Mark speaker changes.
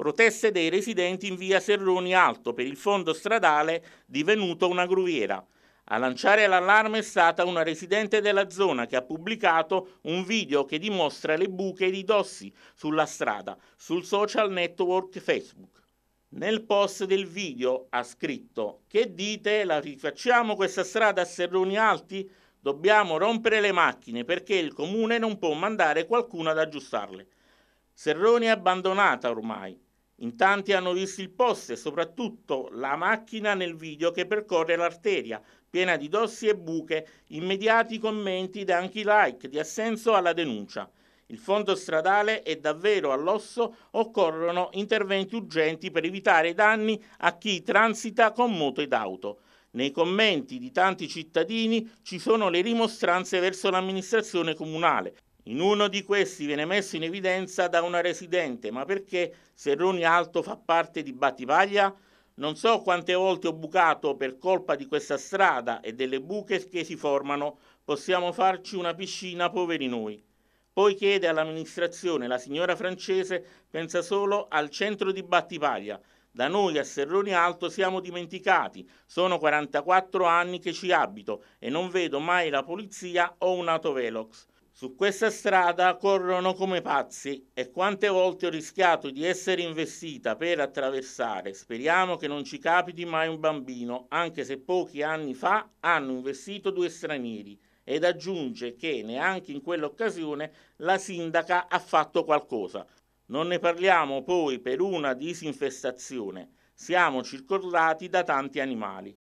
Speaker 1: proteste dei residenti in via Serroni Alto per il fondo stradale divenuto una gruviera. A lanciare l'allarme è stata una residente della zona che ha pubblicato un video che dimostra le buche di dossi sulla strada sul social network Facebook. Nel post del video ha scritto Che dite, la rifacciamo questa strada a Serroni Alti? Dobbiamo rompere le macchine perché il comune non può mandare qualcuno ad aggiustarle. Serroni è abbandonata ormai, in tanti hanno visto il post e soprattutto la macchina nel video che percorre l'arteria, piena di dossi e buche, immediati commenti ed anche like di assenso alla denuncia. Il fondo stradale è davvero all'osso, occorrono interventi urgenti per evitare danni a chi transita con moto ed auto. Nei commenti di tanti cittadini ci sono le rimostranze verso l'amministrazione comunale, in uno di questi viene messo in evidenza da una residente, ma perché Serroni Alto fa parte di Battivaglia? Non so quante volte ho bucato per colpa di questa strada e delle buche che si formano, possiamo farci una piscina poveri noi. Poi chiede all'amministrazione, la signora francese pensa solo al centro di Battipaglia. Da noi a Serroni Alto siamo dimenticati, sono 44 anni che ci abito e non vedo mai la polizia o un autovelox. Su questa strada corrono come pazzi e quante volte ho rischiato di essere investita per attraversare. Speriamo che non ci capiti mai un bambino, anche se pochi anni fa hanno investito due stranieri. Ed aggiunge che neanche in quell'occasione la sindaca ha fatto qualcosa. Non ne parliamo poi per una disinfestazione. Siamo circondati da tanti animali.